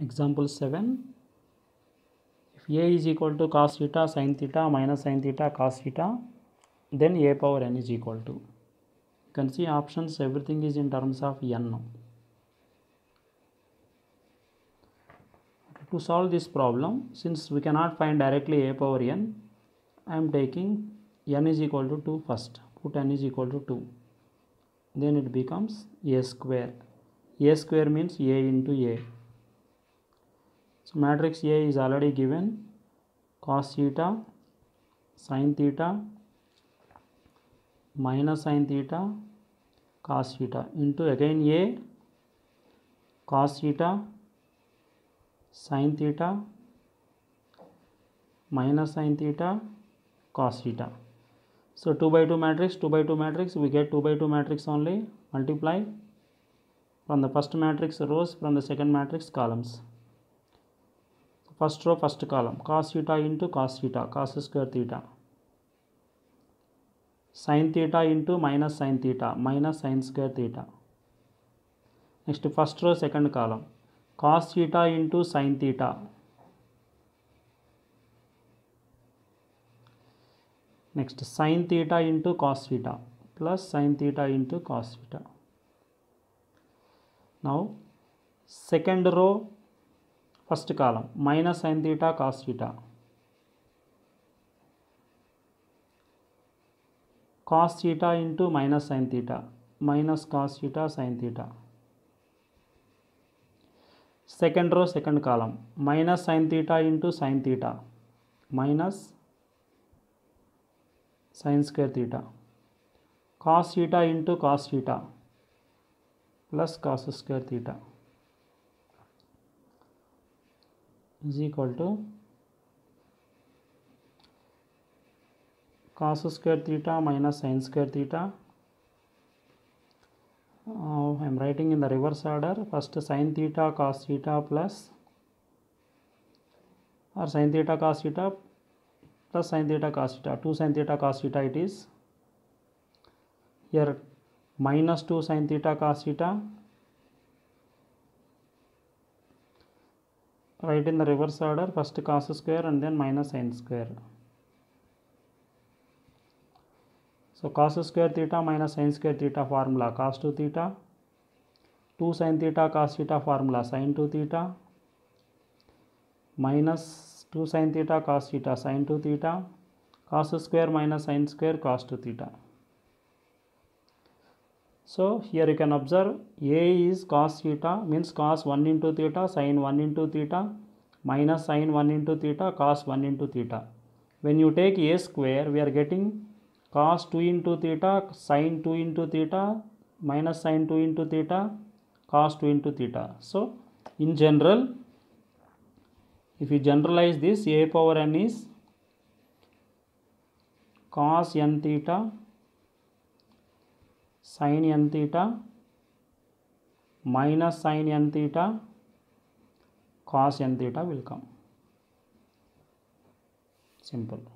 Example 7. If A is equal to cos theta sin theta minus sin theta cos theta, then A power n is equal to. You can see options, everything is in terms of n to solve this problem since we cannot find directly a power n i am taking n is equal to 2 first put n is equal to 2 then it becomes a square a square means a into a So matrix A is already given cos theta, sin theta, minus sin theta, cos theta into again A cos theta, sin theta, minus sin theta, cos theta. So 2 by 2 matrix, 2 by 2 matrix, we get 2 by 2 matrix only, multiply from the first matrix rows, from the second matrix columns. First row first column cos into cos theta cos theta sine theta into minus sin theta minus sin square theta next first row second column cos into sine theta next sine theta into cos plus sine theta into cos theta now row first column minus sine theta cos theta cos theta into minus sine theta minus cos theta sine theta second row second column minus sine theta into sine theta minus sine square theta cos theta into cos theta plus cos square theta is equal to cos square theta minus sin square theta uh, I am writing in the reverse order first sin theta cos theta plus or sin theta cos theta plus sin theta cos theta 2 sin theta cos theta it is here minus 2 sin theta cos theta write in the reverse order first cos square and then minus sin square so cos square theta minus sin square theta formula cos 2 theta 2 sin theta cos theta formula sin 2 theta minus 2 sin theta cos theta sin 2 theta cos square minus sin square cos 2 theta so here you can observe A is cos theta means cos 1 into theta sin 1 into theta minus sin 1 into theta cos 1 into theta. When you take A square we are getting cos 2 into theta sin 2 into theta minus sin 2 into theta cos 2 into theta. So in general if you generalize this A power n is cos n theta sine ఎంత minus sine ఎంత cos ఎంత welcome simple